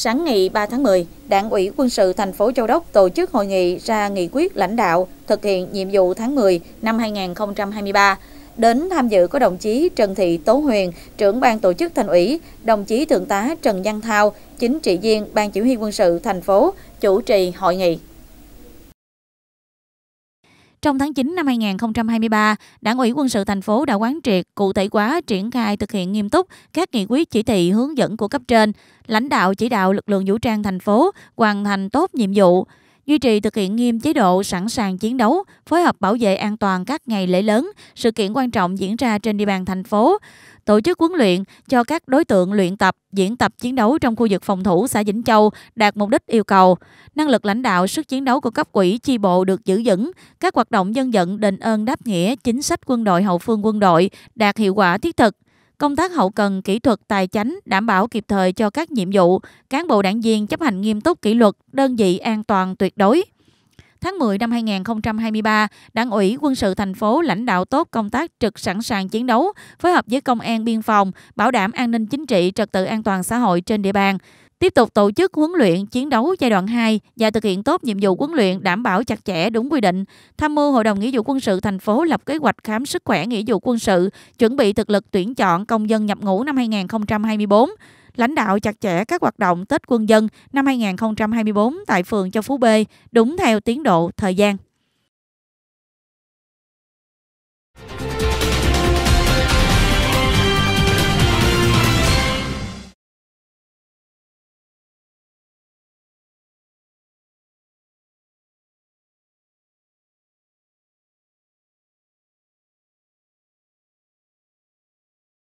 Sáng ngày 3 tháng 10, Đảng ủy quân sự thành phố Châu Đốc tổ chức hội nghị ra nghị quyết lãnh đạo thực hiện nhiệm vụ tháng 10 năm 2023. Đến tham dự có đồng chí Trần Thị Tố Huyền, trưởng ban tổ chức thành ủy, đồng chí Thượng tá Trần Văn Thao, chính trị viên Ban chỉ huy quân sự thành phố, chủ trì hội nghị. Trong tháng 9 năm 2023, Đảng ủy quân sự thành phố đã quán triệt cụ thể hóa triển khai thực hiện nghiêm túc các nghị quyết chỉ thị hướng dẫn của cấp trên, lãnh đạo chỉ đạo lực lượng vũ trang thành phố hoàn thành tốt nhiệm vụ, duy trì thực hiện nghiêm chế độ sẵn sàng chiến đấu, phối hợp bảo vệ an toàn các ngày lễ lớn, sự kiện quan trọng diễn ra trên địa bàn thành phố, tổ chức huấn luyện cho các đối tượng luyện tập, diễn tập chiến đấu trong khu vực phòng thủ xã Vĩnh Châu đạt mục đích yêu cầu. Năng lực lãnh đạo, sức chiến đấu của cấp ủy chi bộ được giữ vững, các hoạt động dân vận đền ơn đáp nghĩa, chính sách quân đội hậu phương quân đội đạt hiệu quả thiết thực. Công tác hậu cần, kỹ thuật, tài chánh đảm bảo kịp thời cho các nhiệm vụ, cán bộ đảng viên chấp hành nghiêm túc kỷ luật, đơn vị an toàn tuyệt đối. Tháng 10 năm 2023, Đảng ủy quân sự thành phố lãnh đạo tốt công tác trực sẵn sàng chiến đấu, phối hợp với công an biên phòng, bảo đảm an ninh chính trị, trật tự an toàn xã hội trên địa bàn tiếp tục tổ chức huấn luyện chiến đấu giai đoạn 2 và thực hiện tốt nhiệm vụ huấn luyện đảm bảo chặt chẽ đúng quy định, tham mưu Hội đồng Nghĩa vụ quân sự thành phố lập kế hoạch khám sức khỏe nghĩa vụ quân sự, chuẩn bị thực lực tuyển chọn công dân nhập ngũ năm 2024 lãnh đạo chặt chẽ các hoạt động Tết quân dân năm 2024 tại phường Châu Phú B đúng theo tiến độ thời gian.